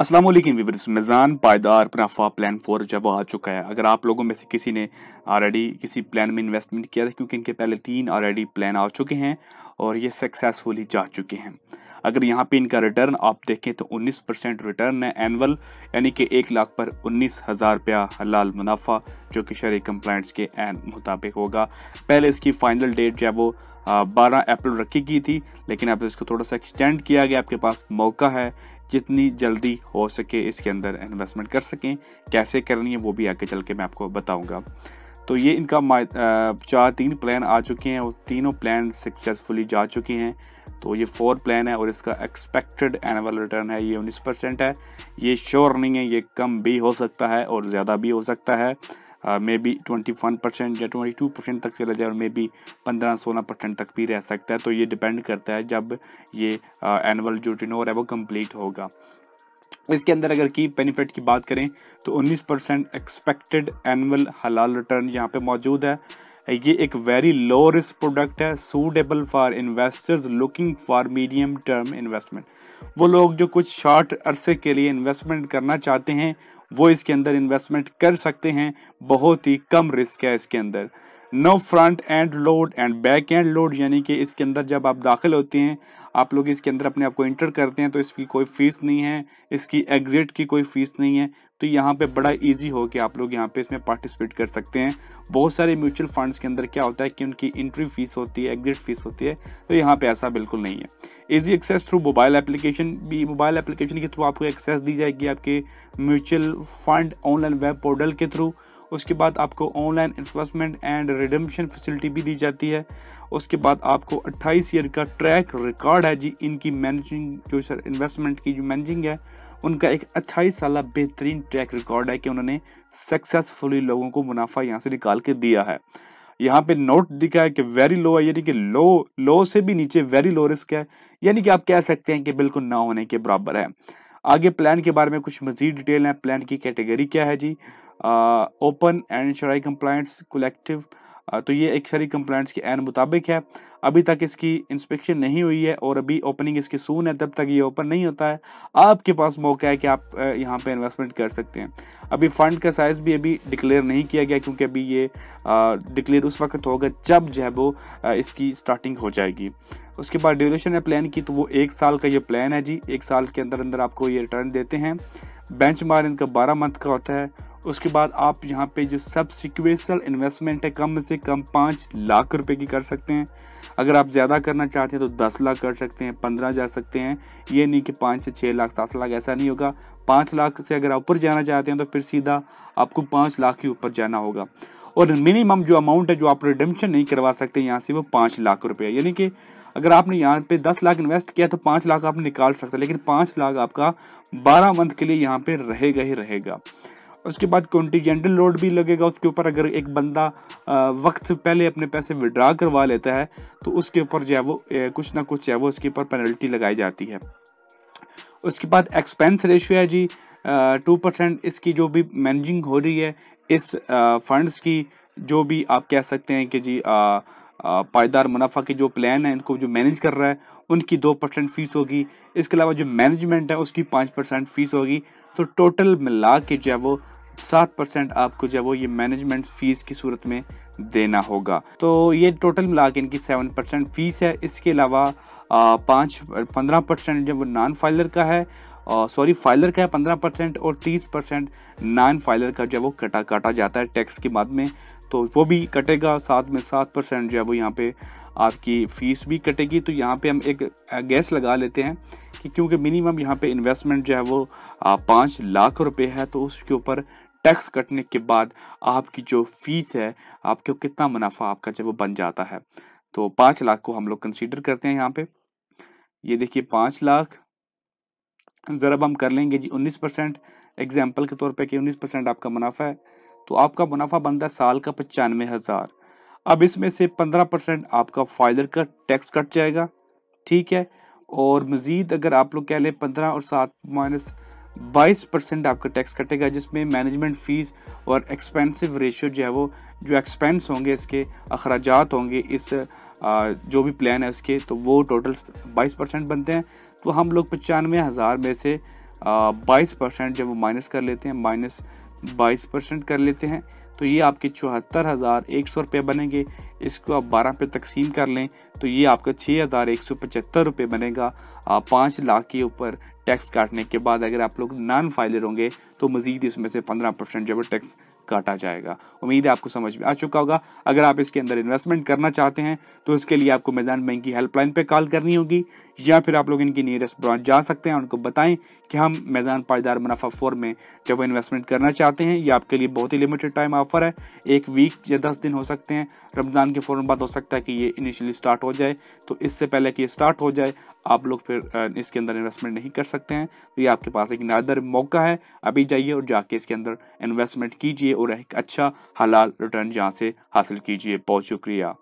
Aslam viewers मैज़ान पायदार मुनाफा plan four जब आ चुका है अगर आप लोगों में से किसी ने ऑलरेडी किसी प्लान में इन्वेस्टमेंट किया था क्योंकि इनके पहले तीन ऑलरेडी प्लान आ चुके हैं और ये सक्सेसफुली जा चुके हैं अगर यहाँ पे इनका रिटर्न आप देखें तो 19 परसेंट रिटर्न है एनअल यानी कि एक लाख पर उन्नीस हज़ार रुपया हलाल मुनाफा जो कि शरी कंप्लाइंट्स के मुताबिक होगा पहले इसकी फाइनल डेट जो है वो बारह अप्रैल रखी गई थी लेकिन अब इसको थोड़ा सा एक्सटेंड किया गया आपके पास मौका है जितनी जल्दी हो सके इसके अंदर इन्वेस्टमेंट कर सकें कैसे करनी है वो भी आगे चल के मैं आपको बताऊँगा तो ये इनका चार तीन प्लान आ चुके हैं और तीनों प्लान सक्सेसफुली जा चुके हैं तो ये फोर प्लान है और इसका एक्सपेक्टेड एनअल रिटर्न है ये उन्नीस परसेंट है ये श्योर नहीं है ये कम भी हो सकता है और ज़्यादा भी हो सकता है maybe twenty one percent या ट्वेंटी टू परसेंट तक चला जाए और मे बी पंद्रह सोलह परसेंट तक भी रह सकता है तो ये डिपेंड करता है जब ये एनअल जो टिनोर है वो कम्प्लीट होगा इसके अंदर अगर की बेनिफिट की बात करें तो 19 परसेंट एक्सपेक्टेड एनअल हलाल रिटर्न यहाँ पे मौजूद है ये एक वेरी लो रिस्क प्रोडक्ट है suitable for investors looking for medium term investment वो लोग जो कुछ शॉर्ट अरसे के लिए इन्वेस्टमेंट करना चाहते हैं वो इसके अंदर इन्वेस्टमेंट कर सकते हैं बहुत ही कम रिस्क है इसके अंदर no front end load and back end load यानी कि इसके अंदर जब आप दाखिल होते हैं आप लोग इसके अंदर अपने आप को इंटर करते हैं तो इसकी कोई फ़ीस नहीं है इसकी एग्ज़िट की कोई फ़ीस नहीं है तो यहाँ पे बड़ा इजी हो कि आप लोग यहाँ पे इसमें पार्टिसिपेट कर सकते हैं बहुत सारे म्यूचुअल फंड्स के अंदर क्या होता है कि उनकी इंट्री फीस होती है एग्जिट फीस होती है तो यहाँ पे ऐसा बिल्कुल नहीं है easy access through mobile application भी मोबाइल एप्लीकेशन के थ्रू आपको एक्सेस दी जाएगी आपके mutual fund online web portal के थ्रू उसके बाद आपको online investment and redemption facility भी दी जाती है उसके बाद आपको 28 ईयर का ट्रैक रिकॉर्ड है जी इनकी मैनेजिंग जो सर इन्वेस्टमेंट की जो मैनेजिंग है उनका एक अट्ठाईस साल बेहतरीन ट्रैक रिकॉर्ड है कि उन्होंने सक्सेसफुली लोगों को मुनाफा यहाँ से निकाल के दिया है यहाँ पे नोट दिखा है कि वेरी लो है यानी कि लो लो से भी नीचे वेरी लो रिस्क है यानी कि आप कह सकते हैं कि बिल्कुल ना होने के बराबर है आगे प्लान के बारे में कुछ मजीद डिटेल है प्लान की कैटेगरी क्या है जी ओपन एंड शराइ कम्पलाइंट्स कलेक्टिव तो ये एक शरी कम्पलाइंट्स के एन मुताबिक है अभी तक इसकी इंस्पेक्शन नहीं हुई है और अभी ओपनिंग इसकी सून है तब तक ये ओपन नहीं होता है आपके पास मौका है कि आप यहाँ पे इन्वेस्टमेंट कर सकते हैं अभी फ़ंड का साइज़ भी अभी डिक्लेयर नहीं किया गया क्योंकि अभी ये डिक्लेयर उस वक्त होगा जब जो है वो इसकी स्टार्टिंग हो जाएगी उसके बाद ड्यूरेशन है प्लान की तो वो एक साल का ये प्लान है जी एक साल के अंदर अंदर आपको ये रिटर्न देते हैं बेंच मार इनका बारह मंथ का होता है उसके बाद आप यहाँ पे जो सब सिक्वेंसल इन्वेस्टमेंट है कम से कम पाँच लाख रुपए की कर सकते हैं अगर आप ज़्यादा करना चाहते हैं तो दस लाख कर सकते हैं पंद्रह जा सकते हैं ये नहीं कि पाँच से छः लाख सात लाख ऐसा नहीं होगा पाँच लाख से अगर आप ऊपर जाना चाहते हैं तो फिर सीधा आपको पाँच लाख के ऊपर जाना होगा और मिनिमम जो अमाउंट है जो आप रिडम्शन नहीं करवा सकते यहाँ से वो पाँच लाख रुपये यानी कि अगर आपने यहाँ पे दस लाख इन्वेस्ट किया तो पाँच लाख आप निकाल सकते हैं लेकिन पाँच लाख आपका बारह मंथ के लिए यहाँ पे रहेगा ही रहेगा उसके बाद कॉन्टीजेंटल लोड भी लगेगा उसके ऊपर अगर एक बंदा वक्त से पहले अपने पैसे विड्रा करवा लेता है तो उसके ऊपर जो है वो कुछ ना कुछ जो है वो उसके ऊपर पेनल्टी लगाई जाती है उसके बाद एक्सपेंस रेशियो है जी टू परसेंट इसकी जो भी मैनेजिंग हो रही है इस फंड्स की जो भी आप कह सकते हैं कि जी आ, पायदार मुनाफा के जो प्लान है इनको जो मैनेज कर रहा है उनकी दो परसेंट फ़ीस होगी इसके अलावा जो मैनेजमेंट है उसकी पाँच परसेंट फ़ीस होगी तो टोटल मिला के जो है वो सात परसेंट आपको जो है वो ये मैनेजमेंट फ़ीस की सूरत में देना होगा तो ये टोटल मिला के इनकी सेवन परसेंट फीस है इसके अलावा पाँच पंद्रह परसेंट जब नॉन फाइलर का है सॉरी फाइलर का है पंद्रह परसेंट और तीस परसेंट नॉन फाइलर का जो वो कटा काटा जाता है टैक्स के बाद में तो वो भी कटेगा साथ में सात परसेंट जो है वो यहाँ पे आपकी फ़ीस भी कटेगी तो यहाँ पे हम एक गैस लगा लेते हैं कि क्योंकि मिनिमम यहाँ पे इन्वेस्टमेंट जो है वो पाँच लाख रुपए है तो उसके ऊपर टैक्स कटने के बाद आपकी जो फीस है आपके कितना मुनाफा आपका जो वो बन जाता है तो पांच लाख को हम लोग कंसीडर करते हैं यहाँ पे ये देखिए पांच लाख ज़रब हम कर लेंगे जी उन्नीस परसेंट एग्जाम्पल के तौर पे कि उन्नीस परसेंट आपका मुनाफा है तो आपका मुनाफा बनता है साल का पचानवे हज़ार अब इसमें से पंद्रह परसेंट आपका फाइदर का टैक्स कट जाएगा ठीक है और मज़ीद अगर आप लोग कह लें पंद्रह और सात माइनस 22 परसेंट आपका टैक्स कटेगा जिसमें मैनेजमेंट फ़ीस और एक्सपेंसिव रेशियो जो है वो जो एक्सपेंस होंगे इसके अखराज होंगे इस जो भी प्लान है इसके तो वो टोटल 22 परसेंट बनते हैं तो हम लोग पचानवे हज़ार में से बाईस परसेंट जब वो माइनस कर लेते हैं माइनस बाईस परसेंट कर लेते हैं तो ये आपके चौहत्तर हज़ार एक सौ रुपये बनेंगे इसको आप बारह पे तकसीम कर लें तो ये आपका छः हज़ार एक सौ पचहत्तर रुपये बनेगा पाँच लाख के ऊपर टैक्स काटने के बाद अगर आप लोग नॉन फाइलर होंगे तो मज़ीद इसमें से पंद्रह परसेंट जो है टैक्स काटा जाएगा उम्मीद है आपको समझ में आ चुका होगा अगर आप इसके अंदर इन्वेस्टमेंट करना चाहते हैं तो इसके लिए आपको मैदान बैंक की हेल्पलाइन पर कॉल करनी होगी या फिर आप लोग इनकी नियरेस्ट ब्रांच जा सकते हैं उनको बताएं कि हम मैदान पायदार मुनाफा फोर में जब इन्वेस्टमेंट करना चाहते हैं ये आपके लिए बहुत ही लिमिटेड टाइम ऑफर है एक वीक या दस दिन हो सकते हैं रमज़ान के फ़ौर बाद हो सकता है कि ये इनिशियली स्टार्ट हो जाए तो इससे पहले कि ये स्टार्ट हो जाए आप लोग फिर इसके अंदर इन्वेस्टमेंट नहीं कर सकते हैं तो ये आपके पास एक नादर मौका है अभी जाइए और जाके इसके अंदर इन्वेस्टमेंट कीजिए और एक अच्छा हलाल रिटर्न यहाँ से हासिल कीजिए बहुत शुक्रिया